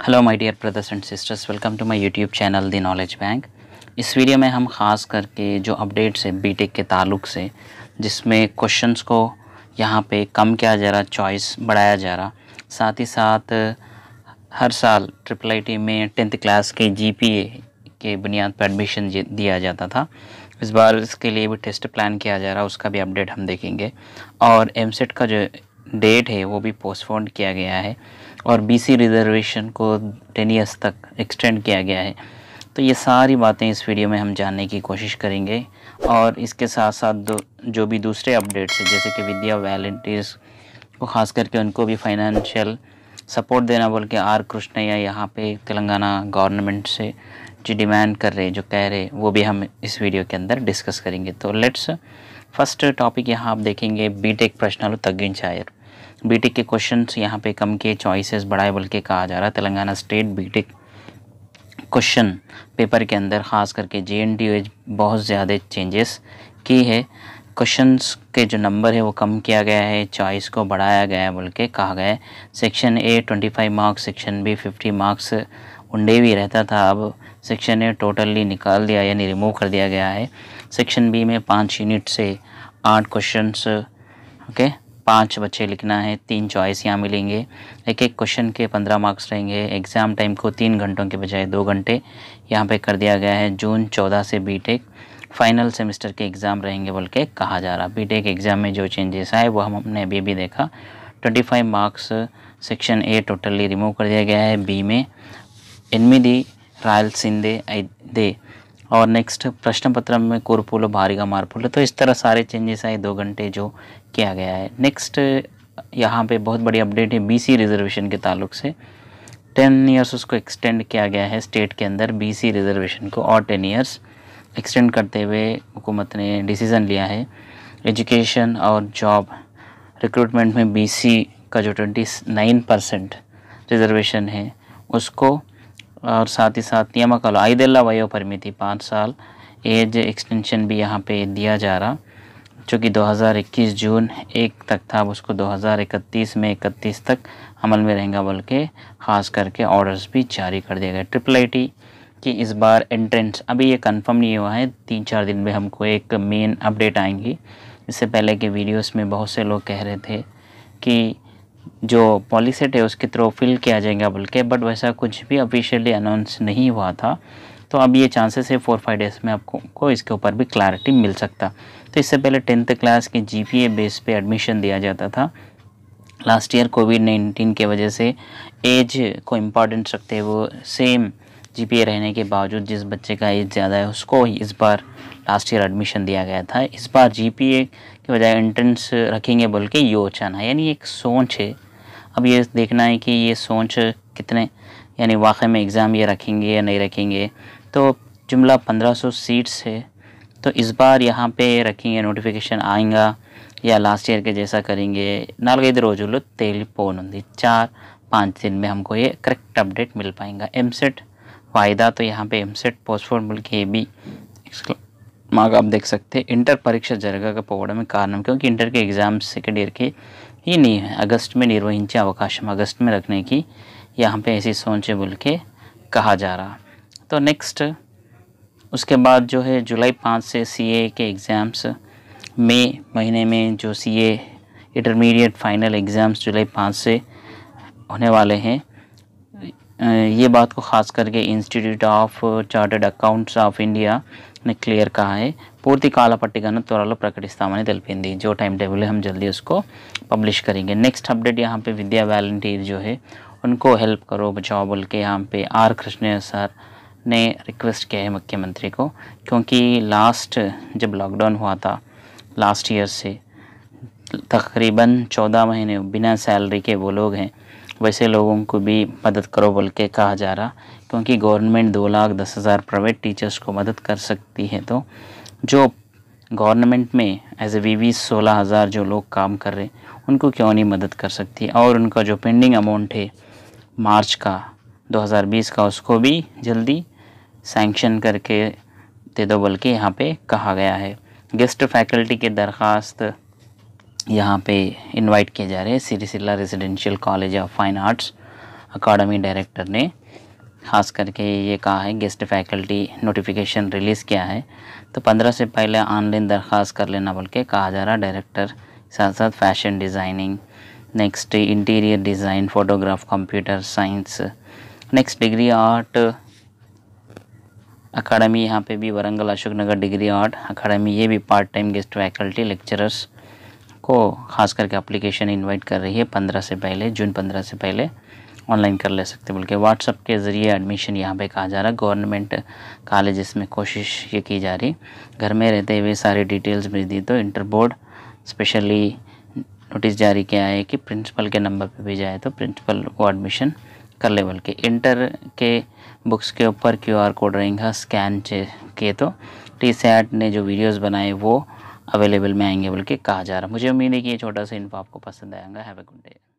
hello my dear brothers and sisters welcome to my YouTube channel the knowledge bank इस video में हम ख़ास करके जो अपडेट्स है बीटेक के ताल्लुक से जिसमें क्वेश्चंस को यहाँ पे कम किया जा रहा चॉइस बढ़ाया जा रहा साथ ही साथ हर साल ट्रिपल आई में टेंथ क्लास के जीपीए के बुनियाद पर एडमिशन दिया जाता था इस बार इसके लिए भी टेस्ट प्लान किया जा रहा उसका भी अपडेट हम देखेंगे और एम का जो डेट है वो भी पोस्टफोन किया गया है और बीसी रिजर्वेशन को टेन ईयर्स तक एक्सटेंड किया गया है तो ये सारी बातें इस वीडियो में हम जानने की कोशिश करेंगे और इसके साथ साथ जो भी दूसरे अपडेट्स हैं जैसे कि विद्या वैलेंटियर्स को खास करके उनको भी फाइनेंशियल सपोर्ट देना बोल के आर कृष्णैया यहाँ पे तेलंगाना गवर्नमेंट से जो डिमांड कर रहे जो कह रहे वो भी हम इस वीडियो के अंदर डिस्कस करेंगे तो लेट्स फर्स्ट टॉपिक यहाँ आप देखेंगे बीटेक प्रश्नालु तग्गिंचायर बीटेक के क्वेश्चंस यहाँ पे कम किए चॉइसेस बढ़ाए बल्कि कहा जा रहा है Telangana state BTech question paper के अंदर ख़ास करके जे एन डी बहुत ज़्यादा चेंजेस की है क्वेश्चंस के जो नंबर है वो कम किया गया है चॉइस को बढ़ाया गया है बल्कि कहा गया है section A 25 marks section B 50 marks उंडे भी रहता था अब सेक्शन ए टोटली निकाल दिया यानी रिमूव कर दिया गया है सेक्शन बी में पाँच यूनिट से आठ क्वेश्चन ओके पाँच बच्चे लिखना है तीन चॉइस यहाँ मिलेंगे एक एक क्वेश्चन के पंद्रह मार्क्स रहेंगे एग्ज़ाम टाइम को तीन घंटों के बजाय दो घंटे यहाँ पे कर दिया गया है जून चौदह से बीटेक फाइनल सेमेस्टर के एग्ज़ाम रहेंगे बोल के कहा जा रहा टेक एग्ज़ाम में जो चेंजेस आए वो हम हमने अभी भी देखा twenty five marks section A totally remove कर दिया गया है बी में दी एनमिदी రాయల్సిందే दे और नेक्स्ट प्रश्न पत्र में भारी भारीगा मारपोलो तो इस तरह सारे चेंजेस आए दो घंटे जो किया गया है नेक्स्ट यहाँ पे बहुत बड़ी अपडेट है बीसी रिजर्वेशन के ताल्लुक से टेन ईयर्स उसको एक्सटेंड किया गया है स्टेट के अंदर बीसी रिजर्वेशन को और टेन ईयर्स एक्सटेंड करते हुए हुकूमत ने डिसीज़न लिया है एजुकेशन और जॉब रिक्रूटमेंट में बी का जो ट्वेंटी नाइन परसेंट रिजर्वेशन है उसको और साथ ही साथ नियामक आयदल्ला वयो परिमिति पाँच साल एज एक्सटेंशन भी यहाँ पे दिया जा रहा दो हज़ार 2021 जून एक तक था अब उसको 2031 में 31 तक अमल में रहेगा बल्कि ख़ास करके ऑर्डर्स भी जारी कर दिया गया ट्रिपल आई टी कि इस बार एंट्रेंस अभी ये कंफर्म नहीं हुआ है तीन चार दिन में हमको एक मेन अपडेट आएंगी इससे पहले के वीडियोस में बहुत से लोग कह रहे थे कि जो पॉलीसेट है उसके थ्रू फिल किया जाएगा बल्कि बट वैसा कुछ भी ऑफिशियली अनाउंस नहीं हुआ था तो अब ये चांसेस है फोर फाइव डेज़ में आपको को इसके ऊपर भी क्लैरिटी मिल सकता तो इससे पहले टेंथ क्लास के ए बेस पे एडमिशन दिया जाता था लास्ट ईयर कोविड नाइन्टीन के वजह से एज को इम्पॉर्टेंस रखते हुए सेम ए रहने के बावजूद जिस बच्चे का एज ज़्यादा है उसको इस बार लास्ट ईयर एडमिशन दिया गया था इस बार ए के बजाय एंट्रेंस रखेंगे बोल के योचना यानी एक सोच है अब ये देखना है कि ये सोच कितने यानी वाक़ में एग्ज़ाम ये रखेंगे या नहीं रखेंगे तो जुमला 1500 सीट्स है तो इस बार यहाँ पे रखेंगे नोटिफिकेशन आएगा या लास्ट ईयर के जैसा करेंगे नागैद रोजलू तेलिपोनुंदी चार पाँच दिन में हमको ये करेक्ट अपडेट मिल पाएगा एम सेट वायदा तो यहाँ पे एम सेट पोस्टफोन मिल के भी मार्क आप देख सकते हैं इंटर परीक्षा जरगा का में कारण क्योंकि इंटर के एग्ज़ाम सेकेंड ईयर के ही नहीं है अगस्त में निर्वहिते अवकाश में अगस्त में रखने की यहाँ पे ऐसी सोचे बोल के कहा जा रहा तो नेक्स्ट उसके बाद जो है जुलाई पाँच से सीए के एग्ज़ाम्स मई महीने में जो सीए इंटरमीडिएट फाइनल एग्ज़ाम्स जुलाई पाँच से होने वाले हैं ये बात को खास करके institute of chartered accounts of India ने क्लियर कहा है पूर्ति काला पट्टिकను त्वर में తెలిపింది जो टाइम टेबल है हम जल्दी उसको पब्लिश करेंगे नेक्स्ट अपडेट यहाँ पे विद्या वैलेंटियर जो है उनको हेल्प करो बचाओ बोल के यहाँ पे आर कृष्ण सर ने रिक्वेस्ट किया है मुख्यमंत्री को क्योंकि लास्ट जब लॉकडाउन हुआ था लास्ट ईयर से तकरीबन चौदह महीने बिना सैलरी के वो लोग हैं वैसे लोगों को भी मदद करो बोल के कहा जा रहा क्योंकि गवर्नमेंट दो लाख दस हज़ार प्राइवेट टीचर्स को मदद कर सकती है तो जो गवर्नमेंट में एज ए वी वी सोलह हज़ार जो लोग काम कर रहे उनको क्यों नहीं मदद कर सकती और उनका जो पेंडिंग अमाउंट है मार्च का 2020 का उसको भी जल्दी सैंक्शन करके दे दो बल्कि यहाँ पे कहा गया है गेस्ट फैकल्टी के दरख्वास्त यहाँ पे इनवाइट किए जा रहे हैं सिल्ला residential college of fine arts academy director ने खास करके ये कहा है गेस्ट फैकल्टी नोटिफिकेशन रिलीज़ किया है तो पंद्रह से पहले ऑनलाइन दरख्वास्त कर लेना बल्कि कहा जा रहा डायरेक्टर साथ साथ fashion designing next interior design photograph computer science next degree art academy यहाँ पे भी Warangal Ashok Nagar degree art academy ये भी part time guest faculty lecturers को खास करके अप्लीकेशन इन्वाइट कर रही है पंद्रह से पहले जून पंद्रह से पहले ऑनलाइन कर ले सकते बोल के व्हाट्सअप के ज़रिए एडमिशन यहाँ पे कहा जा रहा है गवर्नमेंट कॉलेज़ में कोशिश ये की जा रही घर में रहते हुए सारी डिटेल्स भेज दी तो इंटर बोर्ड स्पेशली नोटिस जारी किया है कि प्रिंसिपल के नंबर पे भेजा है तो प्रिंसिपल को एडमिशन कर ले बोल के इंटर के बुक्स के ऊपर क्यू कोड रहेगा स्कैन किए तो टी ने जो वीडियोज़ बनाए वो अवेलेबल में आएंगे बल्कि कहा जा रहा है मुझे उम्मीद है कि ये छोटा सा इन्फो आपको पसंद आएगा हैव ए गुड डे